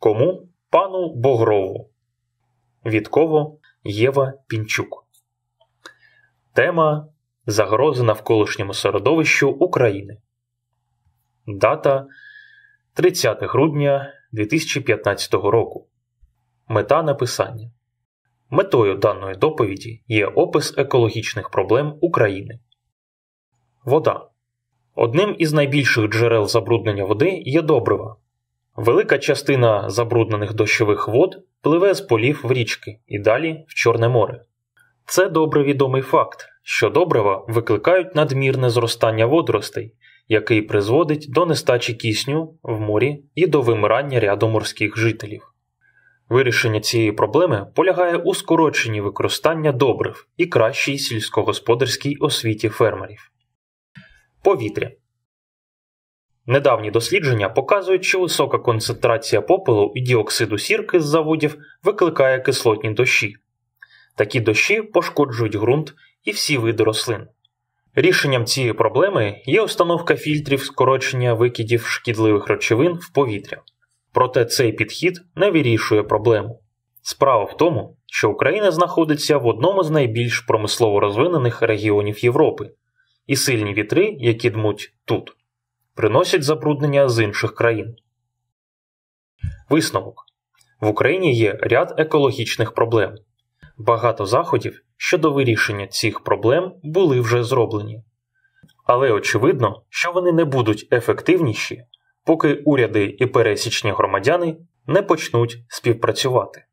Кому? Пану Богрову. Від кого? Єва Пінчук. Тема Загрози навколишньому середовищу України. Дата 30 грудня 2015 року. Мета написання. Метою даної доповіді є опис екологічних проблем України. Вода. Одним із найбільших джерел забруднення води є добрива, Велика частина забруднених дощових вод пливе з полів в річки і далі в Чорне море. Це добре відомий факт, що добрива викликають надмірне зростання водоростей, який призводить до нестачі кисню в морі і до вимирання ряду морських жителів. Вирішення цієї проблеми полягає у скороченні використання добрив і кращій сільськогосподарській освіті фермерів. Повітря Недавні дослідження показують, що висока концентрація попелу і діоксиду сірки з заводів викликає кислотні дощі. Такі дощі пошкоджують ґрунт і всі види рослин. Рішенням цієї проблеми є установка фільтрів скорочення викидів шкідливих речовин в повітря. Проте цей підхід не вирішує проблему. Справа в тому, що Україна знаходиться в одному з найбільш промислово розвинених регіонів Європи, і сильні вітри, які дмуть тут приносять забруднення з інших країн. Висновок в Україні є ряд екологічних проблем. Багато заходів щодо вирішення цих проблем були вже зроблені. Але очевидно, що вони не будуть ефективніші, поки уряди і пересічні громадяни не почнуть співпрацювати.